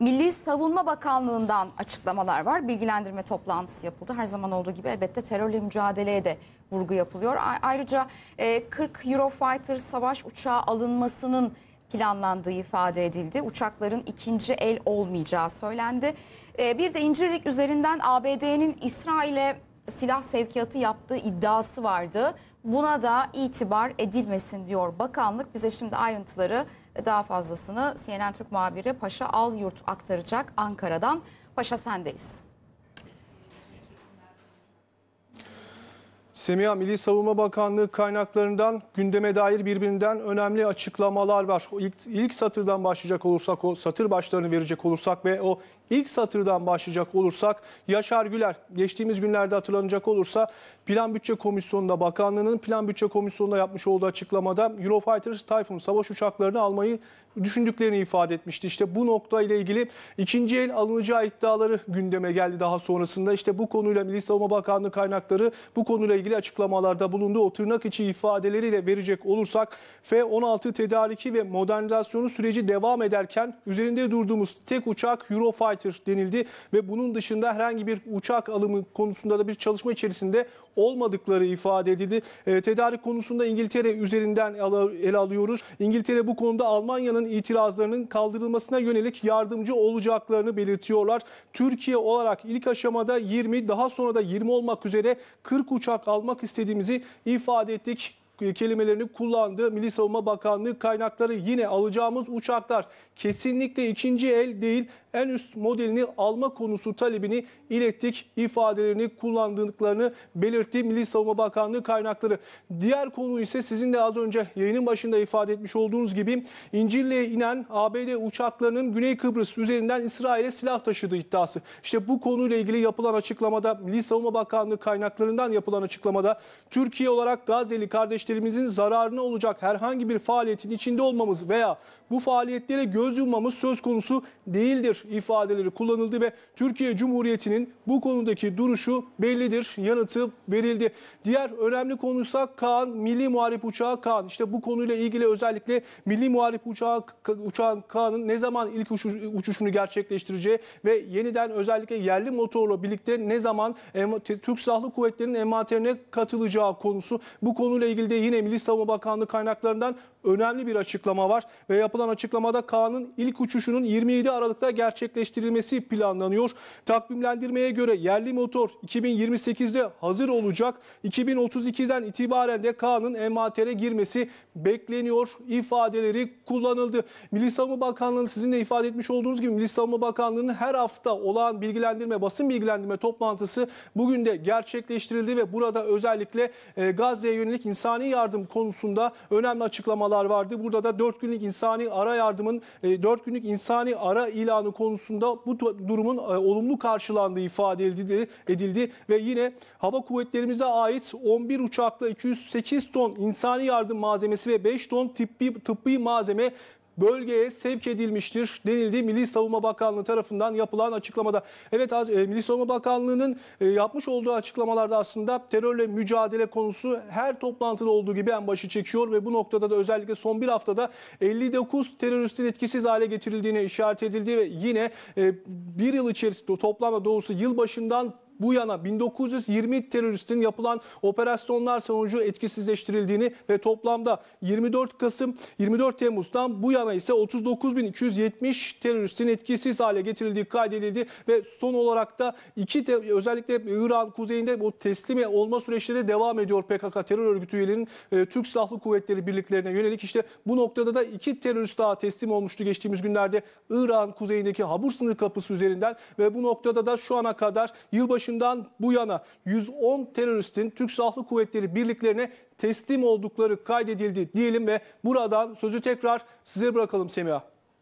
Milli Savunma Bakanlığı'ndan açıklamalar var. Bilgilendirme toplantısı yapıldı. Her zaman olduğu gibi elbette terörle mücadeleye de vurgu yapılıyor. Ayrıca 40 e, Eurofighter savaş uçağı alınmasının planlandığı ifade edildi. Uçakların ikinci el olmayacağı söylendi. E, bir de incirlik üzerinden ABD'nin İsrail'e silah sevkiyatı yaptığı iddiası vardı. Buna da itibar edilmesin diyor bakanlık. Bize şimdi ayrıntıları daha fazlasını CNN Türk muhabiri Paşa Al Yurt aktaracak Ankara'dan. Paşa sendeyiz. Semiha Milli Savunma Bakanlığı kaynaklarından gündeme dair birbirinden önemli açıklamalar var. İlk, ilk satırdan başlayacak olursak, o satır başlarını verecek olursak ve o ilk satırdan başlayacak olursak Yaşar Güler geçtiğimiz günlerde hatırlanacak olursa Plan Bütçe Komisyonu'nda bakanlığının Plan Bütçe Komisyonu'nda yapmış olduğu açıklamada Eurofighter, Typhoon savaş uçaklarını almayı düşündüklerini ifade etmişti. İşte bu nokta ile ilgili ikinci el alınacağı iddiaları gündeme geldi daha sonrasında. İşte bu konuyla Milli Savunma Bakanlığı kaynakları bu konuyla ilgili ilgili açıklamalarda bulunduğu O tırnak içi ifadeleriyle verecek olursak F-16 tedariki ve modernizasyonu süreci devam ederken üzerinde durduğumuz tek uçak Eurofighter denildi ve bunun dışında herhangi bir uçak alımı konusunda da bir çalışma içerisinde olmadıkları ifade edildi. E, tedarik konusunda İngiltere üzerinden ele alıyoruz. İngiltere bu konuda Almanya'nın itirazlarının kaldırılmasına yönelik yardımcı olacaklarını belirtiyorlar. Türkiye olarak ilk aşamada 20 daha sonra da 20 olmak üzere 40 uçak almak almak istediğimizi ifade ettik kelimelerini kullandı. Milli Savunma Bakanlığı kaynakları yine alacağımız uçaklar kesinlikle ikinci el değil en üst modelini alma konusu talebini ilettik ifadelerini kullandıklarını belirtti Milli Savunma Bakanlığı kaynakları. Diğer konu ise sizin de az önce yayının başında ifade etmiş olduğunuz gibi İncirli'ye inen ABD uçaklarının Güney Kıbrıs üzerinden İsrail'e silah taşıdığı iddiası. İşte bu konuyla ilgili yapılan açıklamada Milli Savunma Bakanlığı kaynaklarından yapılan açıklamada Türkiye olarak Gazze'li kardeşlerimizin zararına olacak herhangi bir faaliyetin içinde olmamız veya bu faaliyetlere göz yummamız söz konusu değildir ifadeleri kullanıldı ve Türkiye Cumhuriyeti'nin bu konudaki duruşu bellidir. Yanıtı verildi. Diğer önemli konuysa Kaan, Milli Muharip Uçağı Kaan. İşte bu konuyla ilgili özellikle Milli Muharip Uçağı uçağın Kaan'ın ne zaman ilk uçuş, uçuşunu gerçekleştireceği ve yeniden özellikle yerli motorla birlikte ne zaman Türk Silahlı Kuvvetleri'nin envanterine katılacağı konusu. Bu konuyla ilgili de yine Milli Savunma Bakanlığı kaynaklarından önemli bir açıklama var ve yapılan açıklamada Kaan'ın ilk uçuşunun 27 Aralık'ta gerçekleştirilmesi gerçekleştirilmesi planlanıyor. Takvimlendirmeye göre yerli motor 2028'de hazır olacak. 2032'den itibaren de Kaan'ın envatere girmesi bekleniyor ifadeleri kullanıldı. Milli Savunma Bakanlığı'nın sizin ifade etmiş olduğunuz gibi Milli Savunma Bakanlığı'nın her hafta olan bilgilendirme, basın bilgilendirme toplantısı bugün de gerçekleştirildi ve burada özellikle e, Gazze'ye yönelik insani yardım konusunda önemli açıklamalar vardı. Burada da 4 günlük insani ara yardımın 4 e, günlük insani ara ilanı konusunda bu durumun e, olumlu karşılandığı ifade edildi, edildi ve yine hava kuvvetlerimize ait 11 uçakla 208 ton insani yardım malzemesi ve 5 ton tıbbi, tıbbi malzeme bölgeye sevk edilmiştir denildi Milli Savunma Bakanlığı tarafından yapılan açıklamada. Evet e, Milli Savunma Bakanlığı'nın e, yapmış olduğu açıklamalarda aslında terörle mücadele konusu her toplantıda olduğu gibi en başı çekiyor ve bu noktada da özellikle son bir haftada 59 teröristin etkisiz hale getirildiğine işaret edildi ve yine e, bir yıl içerisinde toplamda doğrusu yılbaşından bu yana 1920 teröristin yapılan operasyonlar sonucu etkisizleştirildiğini ve toplamda 24 Kasım 24 Temmuz'dan bu yana ise 39.270 teröristin etkisiz hale getirildiği kaydedildi ve son olarak da iki te- özellikle İran kuzeyinde bu teslim olma süreçleri devam ediyor PKK terör örgütü üyelerinin e, Türk Silahlı Kuvvetleri birliklerine yönelik işte bu noktada da iki terörist daha teslim olmuştu geçtiğimiz günlerde İran kuzeyindeki Habur sınır kapısı üzerinden ve bu noktada da şu ana kadar yılbaşı başından bu yana 110 teröristin Türk Silahlı Kuvvetleri birliklerine teslim oldukları kaydedildi diyelim ve buradan sözü tekrar size bırakalım Semiha.